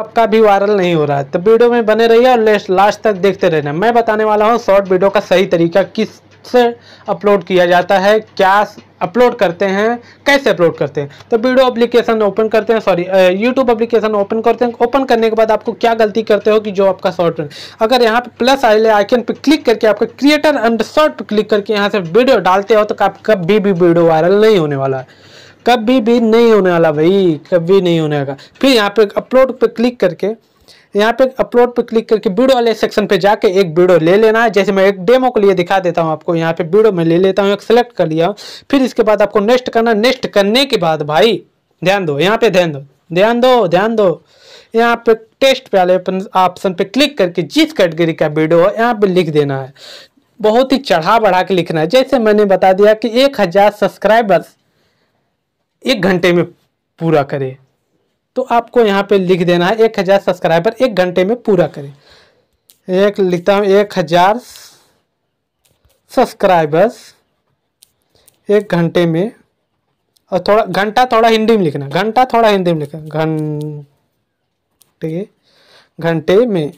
आपका भी वायरल नहीं हो रहा है तो वीडियो में बने रहिए और लास्ट तक देखते रहना मैं बताने वाला हूँ शॉर्ट वीडियो का सही तरीका किस से अपलोड किया जाता है क्या अपलोड करते हैं कैसे अपलोड करते हैं तो वीडियो अप्लीकेशन ओपन करते हैं सॉरी यूट्यूब अप्लीकेशन ओपन करते हैं ओपन करने के बाद आपको क्या गलती करते हो कि जो आपका शॉर्ट अगर यहाँ पे प्लस आइले आइकन पे क्लिक करके आपका क्रिएटर एंड शॉर्ट पर क्लिक करके यहाँ से वीडियो डालते हो तो आपका कभी भी वीडियो वायरल नहीं होने वाला है कभी भी नहीं होने वाला भाई कभी नहीं होने वाला फिर यहाँ पे अपलोड पे क्लिक करके यहाँ पे अपलोड पे क्लिक करके वीडियो वाले सेक्शन पे जाके एक वीडियो ले लेना है जैसे मैं एक डेमो के लिए दिखा देता हूँ आपको यहाँ पे वीडियो में ले लेता हूँ एक सेलेक्ट कर लिया हूँ फिर इसके बाद आपको नेक्स्ट करना नेक्स्ट करने के बाद भाई ध्यान दो यहाँ पे ध्यान दो ध्यान दो ध्यान दो यहाँ पे टेस्ट पे वाले ऑप्शन पे क्लिक करके जिस कैटेगरी का वीडियो है यहाँ पे लिख देना है बहुत ही चढ़ा बढ़ा के लिखना है जैसे मैंने बता दिया कि एक हज़ार सब्सक्राइबर्स एक घंटे में पूरा करें तो आपको यहाँ पे लिख देना है एक हज़ार सब्सक्राइबर एक घंटे में पूरा करें एक लिखता हूँ एक हज़ार सब्सक्राइबर्स एक घंटे में और थोड़ा घंटा थोड़ा हिंदी में लिखना घंटा थोड़ा हिंदी में लिखना घंटे घंटे में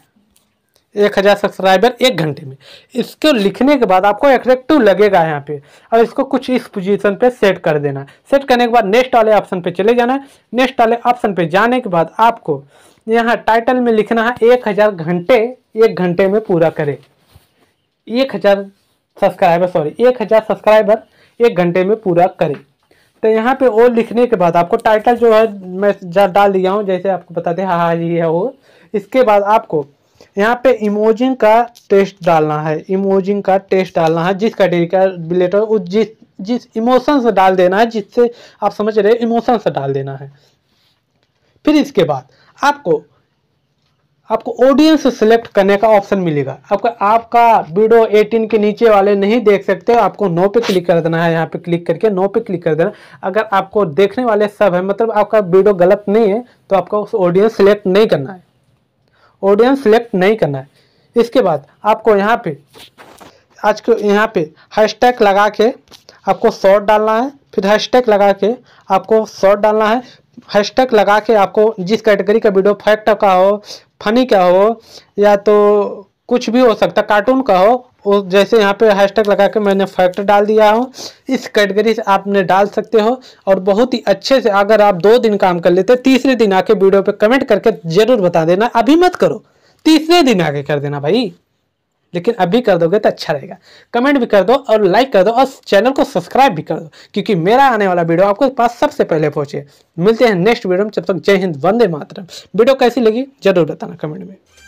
एक हज़ार सब्सक्राइबर एक घंटे में इसको लिखने के बाद आपको एट्रेक्टिव लगेगा यहाँ पे और इसको कुछ इस पोजीशन पे सेट कर देना है सेट करने के बाद नेक्स्ट वाले ऑप्शन पे चले जाना है नेक्स्ट वाले ऑप्शन पे जाने के बाद आपको यहाँ टाइटल में लिखना है एक हज़ार घंटे एक घंटे में पूरा करे एक हज़ार सब्सक्राइबर सॉरी एक हज़ार सब्सक्राइबर एक घंटे में पूरा करे तो यहाँ पे वो लिखने के बाद आपको टाइटल जो है मैं डाल दिया हूँ जैसे आपको बताते हैं हाँ, हाँ ये है वो इसके बाद आपको यहाँ पे इमोजिंग का टेस्ट डालना है इमोजिंग का टेस्ट डालना है जिसका रिलेटेड उस जिस जिस इमोशन से डाल देना है जिससे आप समझ रहे इमोशन से डाल देना है फिर इसके बाद आपको आपको ऑडियंस सेलेक्ट करने का ऑप्शन मिलेगा आपका आपका वीडियो 18 के नीचे वाले नहीं देख सकते आपको नो पे क्लिक कर देना है यहाँ पे क्लिक करके नो पे क्लिक कर देना अगर आपको देखने वाले सब है मतलब आपका वीडियो गलत नहीं है तो आपको उस ऑडियंस सेलेक्ट नहीं करना है ऑडियंस सेलेक्ट नहीं करना है इसके बाद आपको यहाँ पे आज को यहाँ पे हैशटैग लगा के आपको शॉर्ट डालना है फिर हैशटैग लगा के आपको शॉर्ट डालना है हैशटैग लगा के आपको जिस कैटेगरी का वीडियो फैक्ट का हो फनी का हो या तो कुछ भी हो सकता कार्टून का हो उस जैसे यहाँ पे हैशटैग लगा के मैंने फैक्ट डाल दिया हो इस कैटेगरी से आपने डाल सकते हो और बहुत ही अच्छे से अगर आप दो दिन काम कर लेते तीसरे दिन आके वीडियो पे कमेंट करके ज़रूर बता देना अभी मत करो तीसरे दिन आगे कर देना भाई लेकिन अभी कर दोगे तो अच्छा रहेगा कमेंट भी कर दो और लाइक कर दो और चैनल को सब्सक्राइब भी कर दो क्योंकि मेरा आने वाला वीडियो आपके पास सबसे पहले पहुंचे मिलते हैं नेक्स्ट वीडियो में जब तक जय हिंद वंदे मातरम वीडियो कैसी लगी जरूर बताना कमेंट में